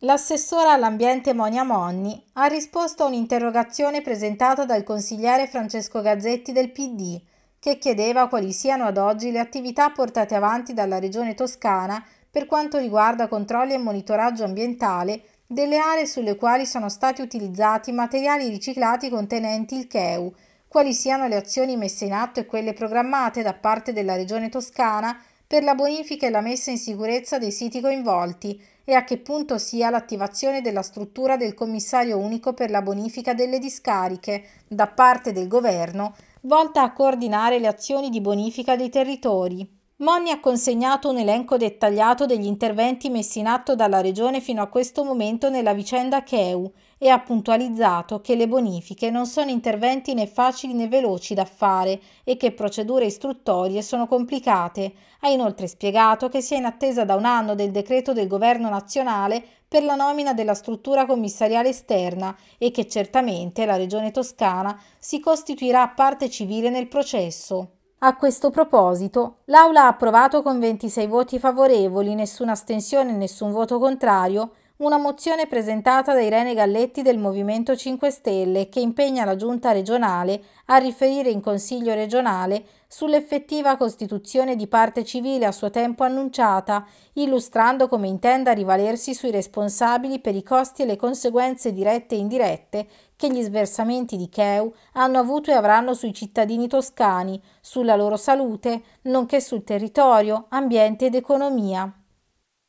L'assessora all'ambiente Monia Monni ha risposto a un'interrogazione presentata dal consigliere Francesco Gazzetti del PD che chiedeva quali siano ad oggi le attività portate avanti dalla Regione Toscana per quanto riguarda controlli e monitoraggio ambientale delle aree sulle quali sono stati utilizzati materiali riciclati contenenti il CHEU quali siano le azioni messe in atto e quelle programmate da parte della Regione Toscana per la bonifica e la messa in sicurezza dei siti coinvolti e a che punto sia l'attivazione della struttura del commissario unico per la bonifica delle discariche da parte del governo volta a coordinare le azioni di bonifica dei territori. Monni ha consegnato un elenco dettagliato degli interventi messi in atto dalla Regione fino a questo momento nella vicenda CHEU e ha puntualizzato che le bonifiche non sono interventi né facili né veloci da fare e che procedure istruttorie sono complicate. Ha inoltre spiegato che si è in attesa da un anno del decreto del governo nazionale per la nomina della struttura commissariale esterna e che certamente la Regione Toscana si costituirà parte civile nel processo. A questo proposito, l'Aula ha approvato con 26 voti favorevoli, nessuna astensione e nessun voto contrario, una mozione presentata da Irene Galletti del Movimento 5 Stelle che impegna la Giunta regionale a riferire in Consiglio regionale sull'effettiva costituzione di parte civile a suo tempo annunciata, illustrando come intenda rivalersi sui responsabili per i costi e le conseguenze dirette e indirette che gli sversamenti di Cheu hanno avuto e avranno sui cittadini toscani, sulla loro salute, nonché sul territorio, ambiente ed economia.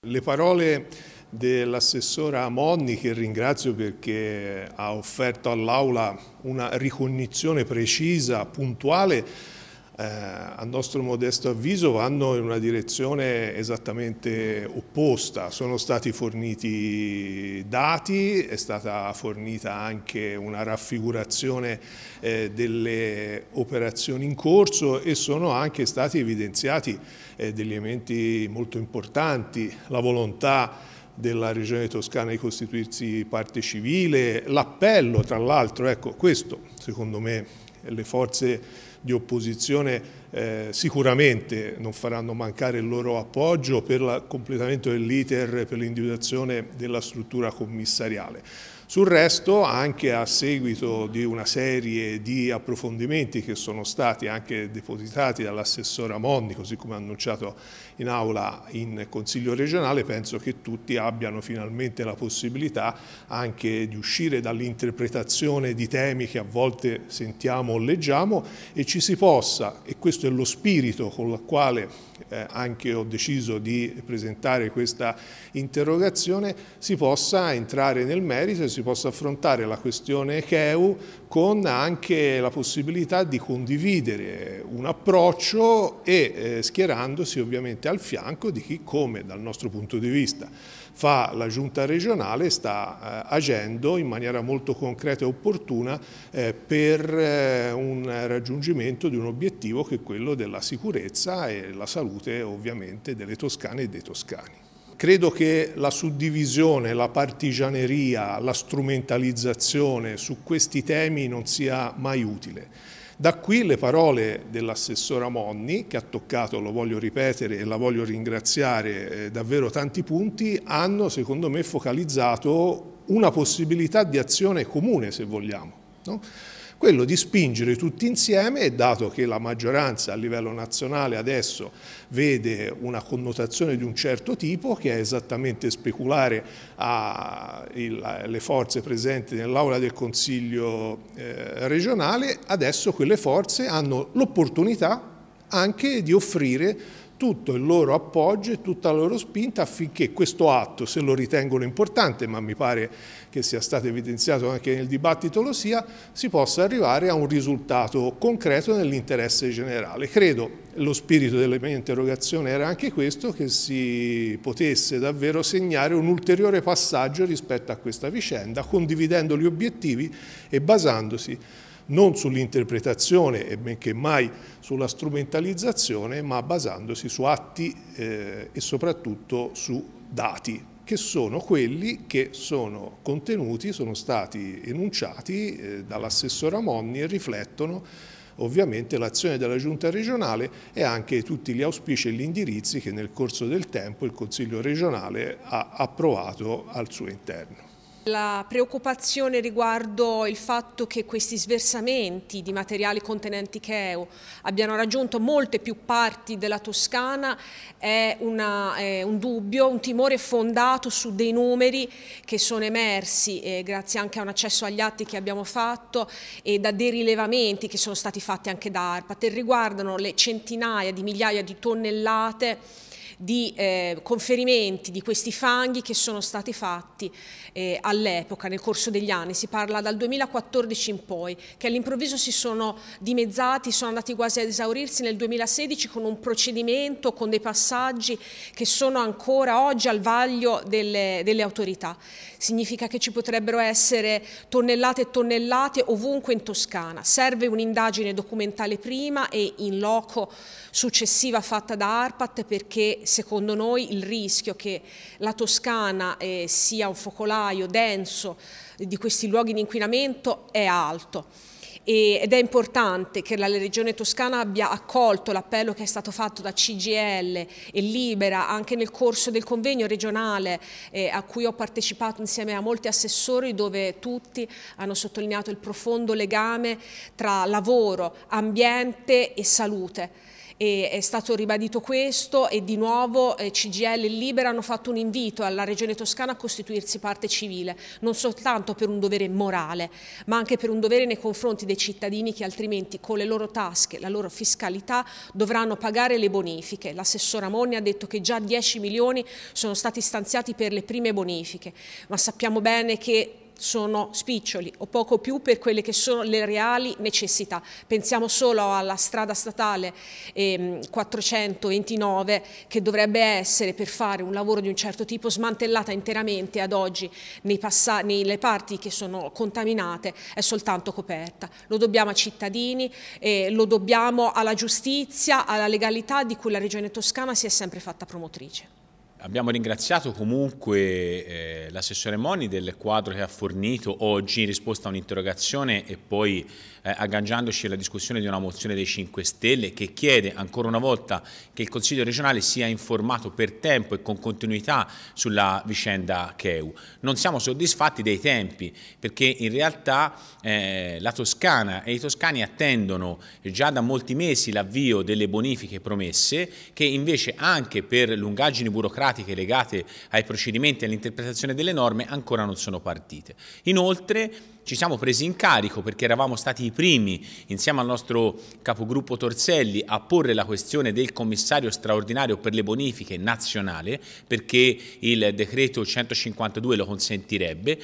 Le parole dell'assessora Monni che ringrazio perché ha offerto all'Aula una ricognizione precisa, puntuale, eh, a nostro modesto avviso vanno in una direzione esattamente opposta. Sono stati forniti dati, è stata fornita anche una raffigurazione eh, delle operazioni in corso e sono anche stati evidenziati eh, degli elementi molto importanti, la volontà della regione toscana di costituirsi parte civile, l'appello tra l'altro, ecco questo secondo me le forze di opposizione eh, sicuramente non faranno mancare il loro appoggio per il completamento dell'iter per l'individuazione della struttura commissariale. Sul resto, anche a seguito di una serie di approfondimenti che sono stati anche depositati dall'assessore Monni, così come annunciato in aula in Consiglio regionale, penso che tutti abbiano finalmente la possibilità anche di uscire dall'interpretazione di temi che a volte sentiamo o leggiamo e ci si possa, e questo è lo spirito con il quale eh, anche ho deciso di presentare questa interrogazione, si possa entrare nel merito e si possa affrontare la questione CheU con anche la possibilità di condividere un approccio e eh, schierandosi ovviamente assolutamente al fianco di chi, come dal nostro punto di vista fa la giunta regionale, sta eh, agendo in maniera molto concreta e opportuna eh, per eh, un raggiungimento di un obiettivo che è quello della sicurezza e la salute ovviamente delle toscane e dei toscani. Credo che la suddivisione, la partigianeria, la strumentalizzazione su questi temi non sia mai utile. Da qui le parole dell'assessora Monni, che ha toccato, lo voglio ripetere e la voglio ringraziare, eh, davvero tanti punti, hanno secondo me focalizzato una possibilità di azione comune, se vogliamo. No? quello di spingere tutti insieme dato che la maggioranza a livello nazionale adesso vede una connotazione di un certo tipo che è esattamente speculare alle forze presenti nell'aula del Consiglio eh, regionale, adesso quelle forze hanno l'opportunità anche di offrire tutto il loro appoggio e tutta la loro spinta affinché questo atto, se lo ritengono importante, ma mi pare che sia stato evidenziato anche nel dibattito lo sia, si possa arrivare a un risultato concreto nell'interesse generale. Credo, lo spirito della mia interrogazione era anche questo, che si potesse davvero segnare un ulteriore passaggio rispetto a questa vicenda, condividendo gli obiettivi e basandosi non sull'interpretazione e ben che mai sulla strumentalizzazione, ma basandosi su atti eh, e soprattutto su dati che sono quelli che sono contenuti, sono stati enunciati eh, dall'assessora Monni e riflettono ovviamente l'azione della giunta regionale e anche tutti gli auspici e gli indirizzi che nel corso del tempo il Consiglio regionale ha approvato al suo interno. La preoccupazione riguardo il fatto che questi sversamenti di materiali contenenti cheo abbiano raggiunto molte più parti della Toscana è, una, è un dubbio, un timore fondato su dei numeri che sono emersi eh, grazie anche a un accesso agli atti che abbiamo fatto e da dei rilevamenti che sono stati fatti anche da ARPAT e riguardano le centinaia di migliaia di tonnellate di eh, conferimenti di questi fanghi che sono stati fatti eh, all'epoca, nel corso degli anni, si parla dal 2014 in poi, che all'improvviso si sono dimezzati, sono andati quasi ad esaurirsi nel 2016 con un procedimento, con dei passaggi che sono ancora oggi al vaglio delle, delle autorità. Significa che ci potrebbero essere tonnellate e tonnellate ovunque in Toscana. Serve un'indagine documentale prima e in loco successiva fatta da ARPAT perché secondo noi il rischio che la Toscana eh, sia un focolaio denso eh, di questi luoghi di inquinamento è alto ed è importante che la Regione Toscana abbia accolto l'appello che è stato fatto da CGL e Libera anche nel corso del convegno regionale eh, a cui ho partecipato insieme a molti assessori dove tutti hanno sottolineato il profondo legame tra lavoro, ambiente e salute e è stato ribadito questo e di nuovo eh, CGL e Libera hanno fatto un invito alla Regione Toscana a costituirsi parte civile, non soltanto per un dovere morale, ma anche per un dovere nei confronti dei cittadini che altrimenti con le loro tasche, la loro fiscalità dovranno pagare le bonifiche. L'assessora Monni ha detto che già 10 milioni sono stati stanziati per le prime bonifiche, ma sappiamo bene che sono spiccioli o poco più per quelle che sono le reali necessità. Pensiamo solo alla strada statale eh, 429 che dovrebbe essere per fare un lavoro di un certo tipo smantellata interamente ad oggi nelle parti che sono contaminate è soltanto coperta. Lo dobbiamo ai cittadini, eh, lo dobbiamo alla giustizia, alla legalità di cui la Regione Toscana si è sempre fatta promotrice. Abbiamo ringraziato comunque eh, l'assessore Moni del quadro che ha fornito oggi in risposta a un'interrogazione e poi eh, agganciandoci alla discussione di una mozione dei 5 Stelle che chiede ancora una volta che il Consiglio regionale sia informato per tempo e con continuità sulla vicenda Cheu. Non siamo soddisfatti dei tempi perché in realtà eh, la Toscana e i toscani attendono già da molti mesi l'avvio delle bonifiche promesse che invece anche per lungaggini burocratiche legate ai procedimenti e all'interpretazione delle norme ancora non sono partite. Inoltre ci siamo presi in carico perché eravamo stati i primi, insieme al nostro capogruppo Torselli, a porre la questione del commissario straordinario per le bonifiche nazionale, perché il decreto 152 lo consentirebbe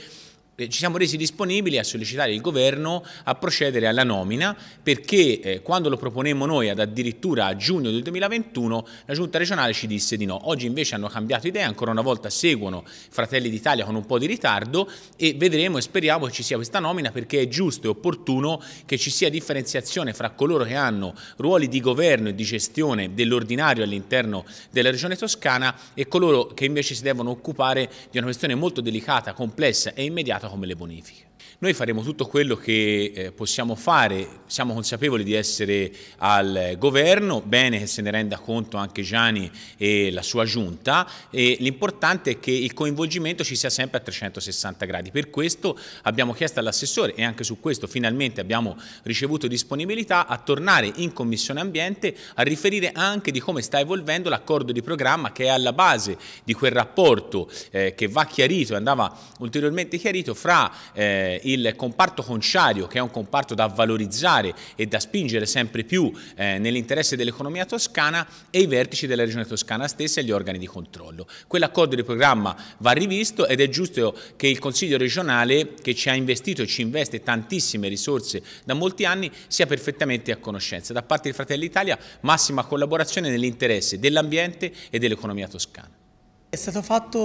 ci siamo resi disponibili a sollecitare il governo a procedere alla nomina perché eh, quando lo proponemmo noi ad addirittura a giugno del 2021 la giunta regionale ci disse di no. Oggi invece hanno cambiato idea, ancora una volta seguono Fratelli d'Italia con un po' di ritardo e vedremo e speriamo che ci sia questa nomina perché è giusto e opportuno che ci sia differenziazione fra coloro che hanno ruoli di governo e di gestione dell'ordinario all'interno della regione toscana e coloro che invece si devono occupare di una questione molto delicata, complessa e immediata tagħhom li bonifi. Noi faremo tutto quello che eh, possiamo fare, siamo consapevoli di essere al governo, bene che se ne renda conto anche Gianni e la sua giunta, e l'importante è che il coinvolgimento ci sia sempre a 360 gradi. Per questo abbiamo chiesto all'assessore e anche su questo finalmente abbiamo ricevuto disponibilità a tornare in Commissione Ambiente a riferire anche di come sta evolvendo l'accordo di programma che è alla base di quel rapporto eh, che va chiarito e andava ulteriormente chiarito fra eh, il comparto conciario, che è un comparto da valorizzare e da spingere sempre più eh, nell'interesse dell'economia toscana, e i vertici della regione toscana stessa e gli organi di controllo. Quell'accordo di programma va rivisto ed è giusto che il Consiglio regionale, che ci ha investito e ci investe tantissime risorse da molti anni, sia perfettamente a conoscenza. Da parte di Fratelli Italia massima collaborazione nell'interesse dell'ambiente e dell'economia toscana. È stato fatto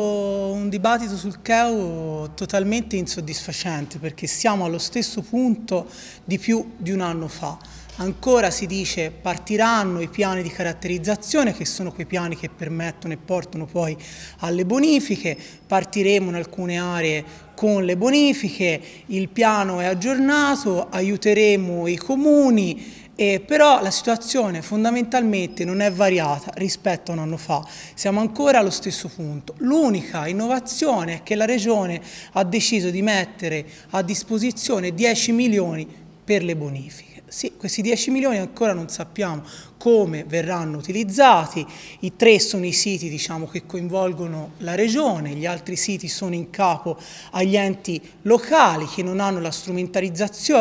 un dibattito sul CEU totalmente insoddisfacente perché siamo allo stesso punto di più di un anno fa. Ancora si dice partiranno i piani di caratterizzazione che sono quei piani che permettono e portano poi alle bonifiche, partiremo in alcune aree con le bonifiche, il piano è aggiornato, aiuteremo i comuni, eh, però la situazione fondamentalmente non è variata rispetto a un anno fa, siamo ancora allo stesso punto. L'unica innovazione è che la Regione ha deciso di mettere a disposizione 10 milioni per le bonifiche. Sì, questi 10 milioni ancora non sappiamo come verranno utilizzati. I tre sono i siti diciamo, che coinvolgono la regione, gli altri siti sono in capo agli enti locali che non hanno la,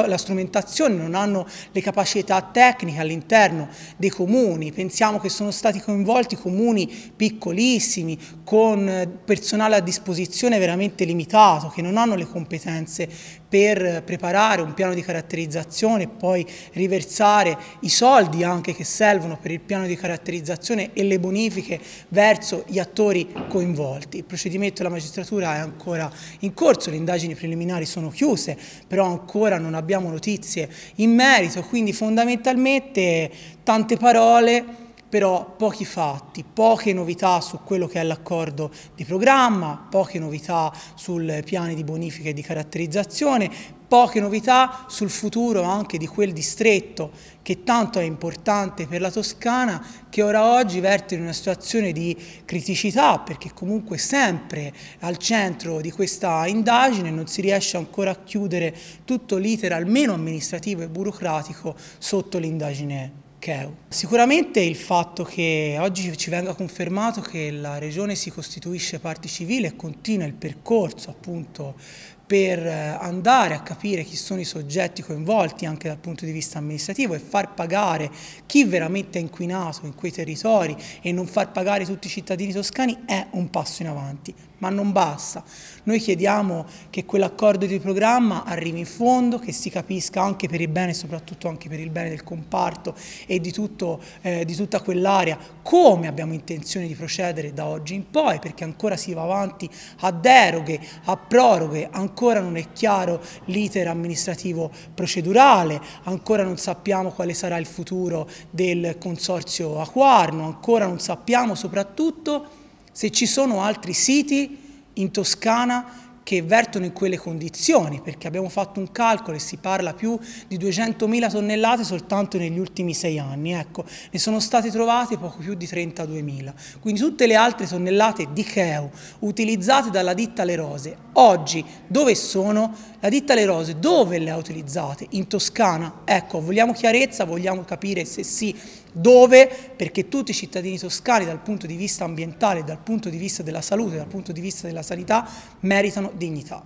la strumentazione, non hanno le capacità tecniche all'interno dei comuni. Pensiamo che sono stati coinvolti comuni piccolissimi, con personale a disposizione veramente limitato, che non hanno le competenze per preparare un piano di caratterizzazione e poi riversare i soldi anche che servono servono per il piano di caratterizzazione e le bonifiche verso gli attori coinvolti. Il procedimento della magistratura è ancora in corso, le indagini preliminari sono chiuse, però ancora non abbiamo notizie in merito, quindi fondamentalmente tante parole però pochi fatti, poche novità su quello che è l'accordo di programma, poche novità sul piano di bonifica e di caratterizzazione, poche novità sul futuro anche di quel distretto che tanto è importante per la Toscana che ora oggi verte in una situazione di criticità perché comunque sempre al centro di questa indagine non si riesce ancora a chiudere tutto l'iter almeno amministrativo e burocratico sotto l'indagine Sicuramente il fatto che oggi ci venga confermato che la Regione si costituisce parte civile e continua il percorso appunto per eh, andare a capire chi sono i soggetti coinvolti anche dal punto di vista amministrativo e far pagare chi veramente è inquinato in quei territori e non far pagare tutti i cittadini toscani è un passo in avanti, ma non basta. Noi chiediamo che quell'accordo di programma arrivi in fondo, che si capisca anche per il bene e soprattutto anche per il bene del comparto e di, tutto, eh, di tutta quell'area come abbiamo intenzione di procedere da oggi in poi perché ancora si va avanti a deroghe, a proroghe, ancora ancora non è chiaro l'iter amministrativo procedurale, ancora non sappiamo quale sarà il futuro del consorzio Aquarno, ancora non sappiamo soprattutto se ci sono altri siti in Toscana che vertono in quelle condizioni, perché abbiamo fatto un calcolo e si parla più di 200.000 tonnellate soltanto negli ultimi sei anni, ecco, ne sono state trovate poco più di 32.000. Quindi tutte le altre tonnellate di cheo utilizzate dalla ditta Le Rose, oggi dove sono? La ditta Le Rose dove le ha utilizzate? In Toscana? Ecco, vogliamo chiarezza, vogliamo capire se sì dove? Perché tutti i cittadini toscani dal punto di vista ambientale, dal punto di vista della salute, dal punto di vista della sanità meritano dignità.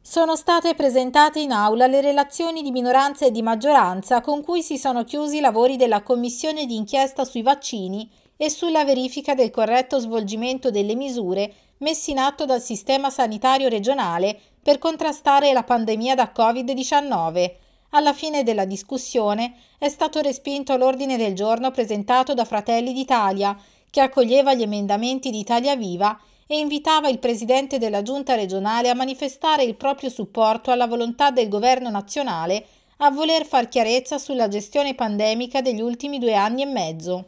Sono state presentate in aula le relazioni di minoranza e di maggioranza con cui si sono chiusi i lavori della commissione di inchiesta sui vaccini e sulla verifica del corretto svolgimento delle misure messi in atto dal sistema sanitario regionale per contrastare la pandemia da Covid-19. Alla fine della discussione è stato respinto l'ordine del giorno presentato da Fratelli d'Italia, che accoglieva gli emendamenti di Italia Viva e invitava il presidente della giunta regionale a manifestare il proprio supporto alla volontà del governo nazionale a voler far chiarezza sulla gestione pandemica degli ultimi due anni e mezzo.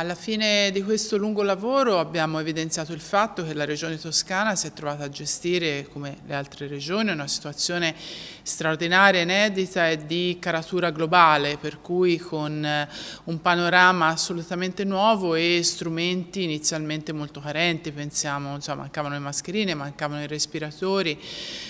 Alla fine di questo lungo lavoro abbiamo evidenziato il fatto che la Regione Toscana si è trovata a gestire, come le altre regioni, una situazione straordinaria, inedita e di caratura globale, per cui con eh, un panorama assolutamente nuovo e strumenti inizialmente molto carenti, pensiamo, insomma, mancavano le mascherine, mancavano i respiratori.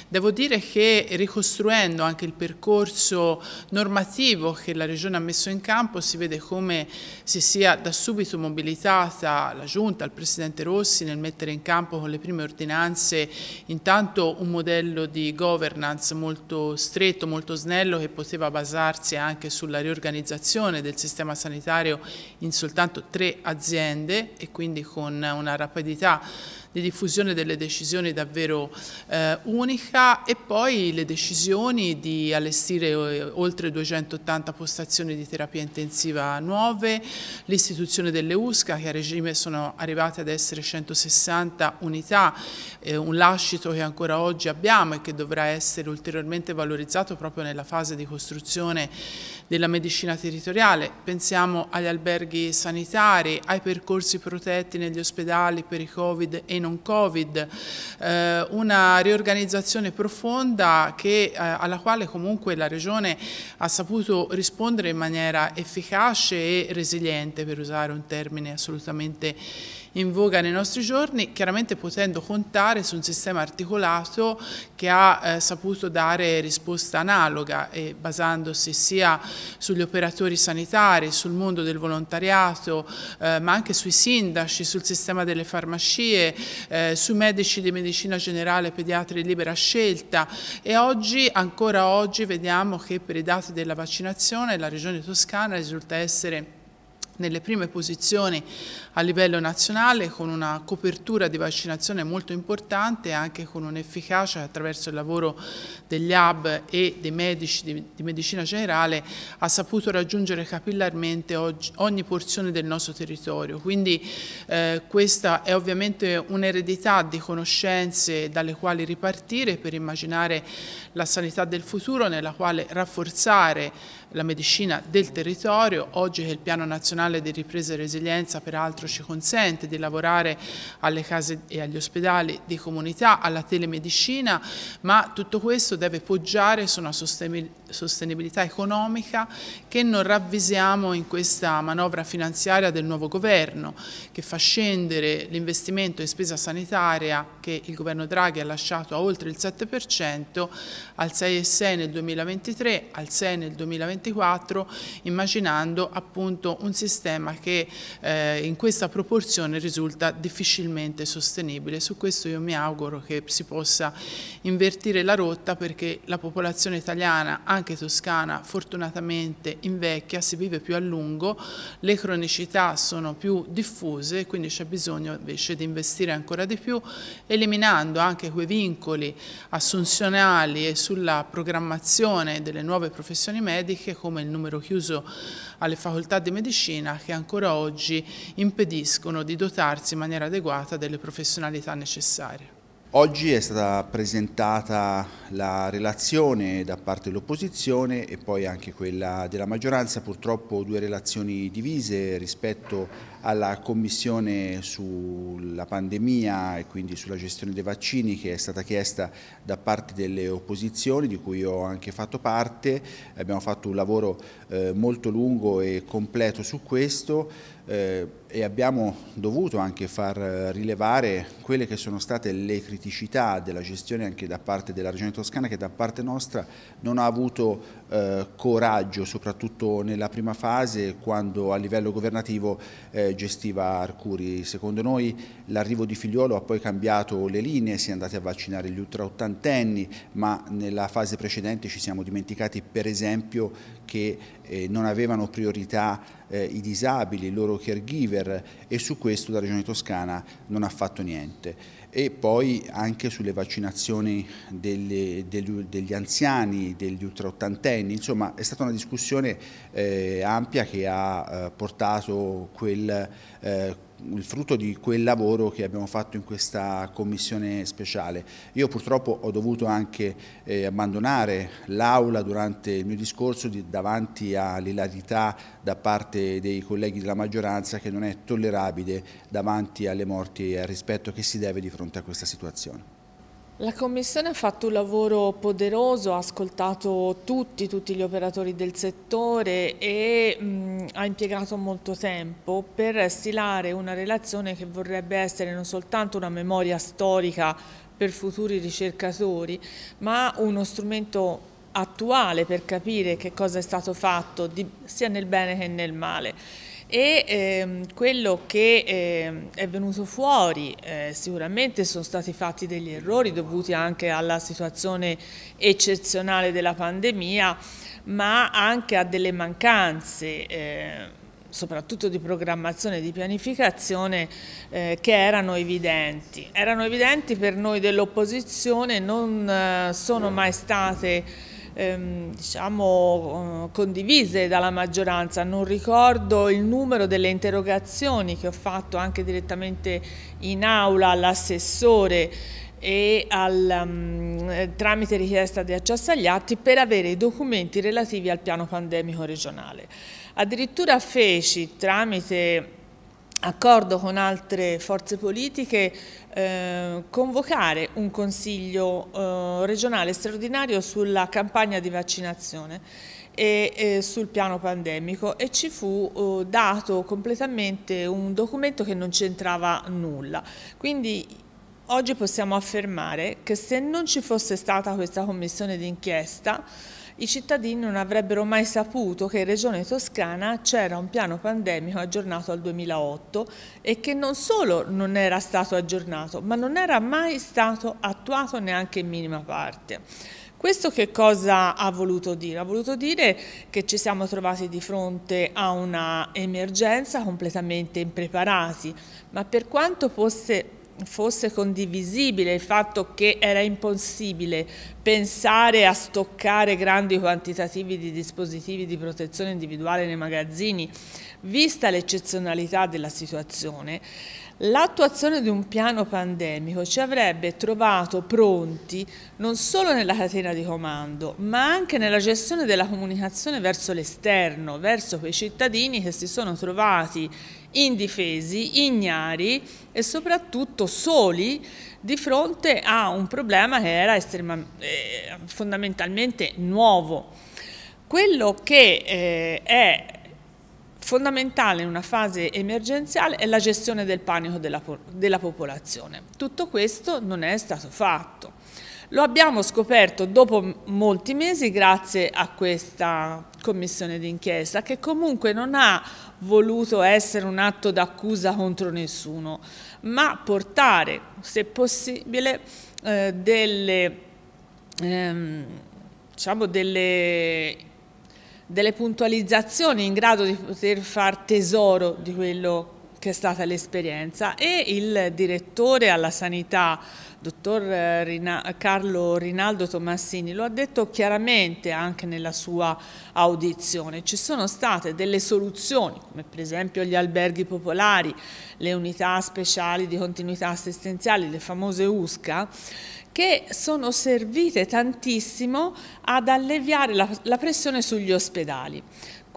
Devo dire che ricostruendo anche il percorso normativo che la Regione ha messo in campo si vede come si sia da subito subito mobilitata la Giunta, il Presidente Rossi nel mettere in campo con le prime ordinanze intanto un modello di governance molto stretto, molto snello che poteva basarsi anche sulla riorganizzazione del sistema sanitario in soltanto tre aziende e quindi con una rapidità di diffusione delle decisioni davvero eh, unica e poi le decisioni di allestire eh, oltre 280 postazioni di terapia intensiva nuove, l'istituzione delle USCA che a regime sono arrivate ad essere 160 unità, eh, un lascito che ancora oggi abbiamo e che dovrà essere ulteriormente valorizzato proprio nella fase di costruzione della medicina territoriale. Pensiamo agli alberghi sanitari, ai percorsi protetti negli ospedali per i Covid e e non Covid, eh, una riorganizzazione profonda che, eh, alla quale comunque la Regione ha saputo rispondere in maniera efficace e resiliente, per usare un termine assolutamente in voga nei nostri giorni, chiaramente potendo contare su un sistema articolato che ha eh, saputo dare risposta analoga e basandosi sia sugli operatori sanitari, sul mondo del volontariato, eh, ma anche sui sindaci, sul sistema delle farmacie, eh, sui medici di medicina generale, pediatri di libera scelta e oggi, ancora oggi, vediamo che per i dati della vaccinazione la Regione Toscana risulta essere nelle prime posizioni a livello nazionale con una copertura di vaccinazione molto importante anche con un'efficacia attraverso il lavoro degli hub e dei medici di, di medicina generale ha saputo raggiungere capillarmente oggi, ogni porzione del nostro territorio. Quindi eh, questa è ovviamente un'eredità di conoscenze dalle quali ripartire per immaginare la sanità del futuro nella quale rafforzare la medicina del territorio, oggi che il piano nazionale di ripresa e resilienza peraltro ci consente di lavorare alle case e agli ospedali di comunità, alla telemedicina, ma tutto questo deve poggiare su una sostenibilità economica che non ravvisiamo in questa manovra finanziaria del nuovo governo che fa scendere l'investimento in spesa sanitaria che il governo Draghi ha lasciato a oltre il 7% al 6,6 nel 2023, al 6 nel 2024 immaginando appunto un sistema che eh, in questa proporzione risulta difficilmente sostenibile. Su questo io mi auguro che si possa invertire la rotta perché la popolazione italiana anche anche toscana fortunatamente invecchia, si vive più a lungo, le cronicità sono più diffuse, quindi c'è bisogno invece di investire ancora di più, eliminando anche quei vincoli assunzionali e sulla programmazione delle nuove professioni mediche come il numero chiuso alle facoltà di medicina che ancora oggi impediscono di dotarsi in maniera adeguata delle professionalità necessarie. Oggi è stata presentata la relazione da parte dell'opposizione e poi anche quella della maggioranza, purtroppo due relazioni divise rispetto alla commissione sulla pandemia e quindi sulla gestione dei vaccini che è stata chiesta da parte delle opposizioni di cui ho anche fatto parte, abbiamo fatto un lavoro eh, molto lungo e completo su questo eh, e abbiamo dovuto anche far rilevare quelle che sono state le criticità della gestione anche da parte della Regione Toscana che da parte nostra non ha avuto eh, coraggio soprattutto nella prima fase quando a livello governativo eh, gestiva Arcuri. Secondo noi l'arrivo di Figliolo ha poi cambiato le linee, si è andati a vaccinare gli ultraottantenni, ma nella fase precedente ci siamo dimenticati per esempio che eh, non avevano priorità eh, i disabili, i loro caregiver e su questo la Regione Toscana non ha fatto niente e poi anche sulle vaccinazioni delle, degli, degli, anziani, degli ultraottantenni, insomma è stata una discussione eh, ampia che ha eh, portato quel, eh, il frutto di quel lavoro che abbiamo fatto in questa commissione speciale. Io purtroppo ho dovuto anche eh, abbandonare l'aula durante il mio discorso di, davanti all'ilarità da parte dei colleghi della maggioranza che non è tollerabile davanti alle morti e al rispetto che si deve di fronte a questa situazione. La Commissione ha fatto un lavoro poderoso, ha ascoltato tutti, tutti gli operatori del settore e mh, mm, ha impiegato molto tempo per stilare una relazione che vorrebbe essere non soltanto una memoria storica per futuri ricercatori, ma uno strumento attuale per capire che cosa è stato fatto di, sia nel bene che nel male e ehm, quello che ehm, è venuto fuori eh, sicuramente sono stati fatti degli errori dovuti anche alla situazione eccezionale della pandemia ma anche a delle mancanze eh, soprattutto di programmazione e di pianificazione eh, che erano evidenti. Erano evidenti per noi dell'opposizione, non eh, sono mai state ehm, diciamo, eh, condivise dalla maggioranza. Non ricordo il numero delle interrogazioni che ho fatto anche direttamente in aula all'assessore e al, um, tramite richiesta di accesso agli atti per avere i documenti relativi al piano pandemico regionale. Addirittura feci tramite accordo con altre forze politiche, eh, convocare un consiglio eh, regionale straordinario sulla campagna di vaccinazione e, sul piano pandemico e ci fu eh, dato completamente un documento che non c'entrava nulla. Quindi oggi possiamo affermare che se non ci fosse stata questa commissione d'inchiesta i cittadini non avrebbero mai saputo che in Regione Toscana c'era un piano pandemico aggiornato al 2008 e che non solo non era stato aggiornato, ma non era mai stato attuato neanche in minima parte. Questo che cosa ha voluto dire? Ha voluto dire che ci siamo trovati di fronte a una emergenza completamente impreparati, ma per quanto fosse fosse condivisibile il fatto che era impossibile pensare a stoccare grandi quantitativi di dispositivi di protezione individuale nei magazzini, vista l'eccezionalità della situazione, L'attuazione di un piano pandemico ci avrebbe trovato pronti non solo nella catena di comando, ma anche nella gestione della comunicazione verso l'esterno, verso quei cittadini che si sono trovati indifesi, ignari e soprattutto soli di fronte a un problema che era eh, fondamentalmente nuovo. Quello che eh, è fondamentale in una fase emergenziale è la gestione del panico della, della popolazione. Tutto questo non è stato fatto. Lo abbiamo scoperto dopo molti mesi grazie a questa commissione d'inchiesta che comunque non ha voluto essere un atto d'accusa contro nessuno, ma portare, se possibile, eh, delle, ehm, diciamo delle, delle puntualizzazioni in grado di poter far tesoro di quello che che è stata l'esperienza e il direttore alla sanità, dottor eh, Rina Carlo Rinaldo Tomassini, lo ha detto chiaramente anche nella sua audizione. Ci sono state delle soluzioni, come per esempio gli alberghi popolari, le unità speciali di continuità assistenziali, le famose USCA, che sono servite tantissimo ad alleviare la, la pressione sugli ospedali.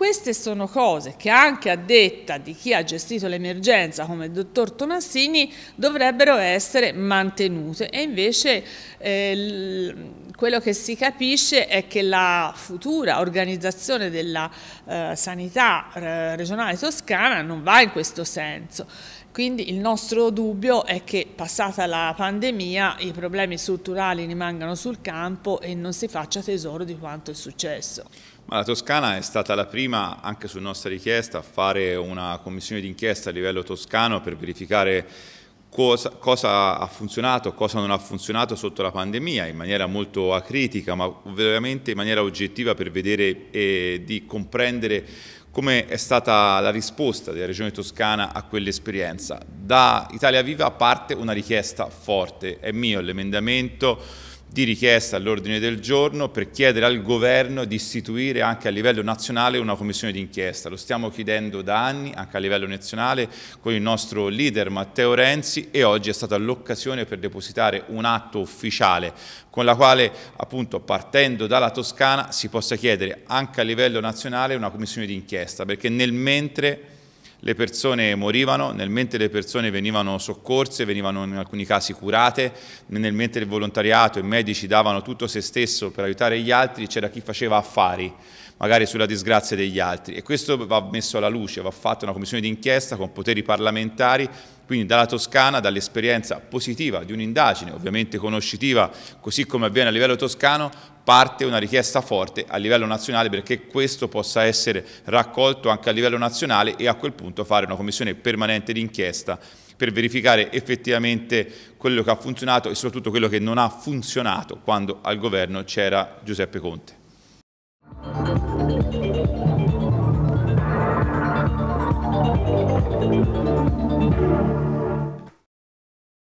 Queste sono cose che anche a detta di chi ha gestito l'emergenza come il dottor Tomassini dovrebbero essere mantenute e invece eh, quello che si capisce è che la futura organizzazione della eh, sanità eh, regionale toscana non va in questo senso. Quindi il nostro dubbio è che passata la pandemia i problemi strutturali rimangano sul campo e non si faccia tesoro di quanto è successo la Toscana è stata la prima, anche su nostra richiesta, a fare una commissione d'inchiesta a livello toscano per verificare cosa, cosa, ha funzionato, cosa non ha funzionato sotto la pandemia, in maniera molto acritica, ma veramente in maniera oggettiva per vedere e di comprendere come è stata la risposta della Regione Toscana a quell'esperienza. Da Italia Viva parte una richiesta forte, è mio l'emendamento di richiesta all'ordine del giorno per chiedere al governo di istituire anche a livello nazionale una commissione d'inchiesta. Lo stiamo chiedendo da anni anche a livello nazionale con il nostro leader Matteo Renzi e oggi è stata l'occasione per depositare un atto ufficiale con la quale appunto partendo dalla Toscana si possa chiedere anche a livello nazionale una commissione d'inchiesta perché nel mentre le persone morivano, nel mentre le persone venivano soccorse, venivano in alcuni casi curate, nel mentre il volontariato e i medici davano tutto se stesso per aiutare gli altri, c'era chi faceva affari, magari sulla disgrazia degli altri e questo va messo alla luce, va fatta una commissione d'inchiesta con poteri parlamentari, quindi dalla Toscana, dall'esperienza positiva di un'indagine, ovviamente conoscitiva, così come avviene a livello toscano, parte una richiesta forte a livello nazionale perché questo possa essere raccolto anche a livello nazionale e a quel punto fare una commissione permanente d'inchiesta per verificare effettivamente quello che ha funzionato e soprattutto quello che non ha funzionato quando al governo c'era Giuseppe Conte. Thank you.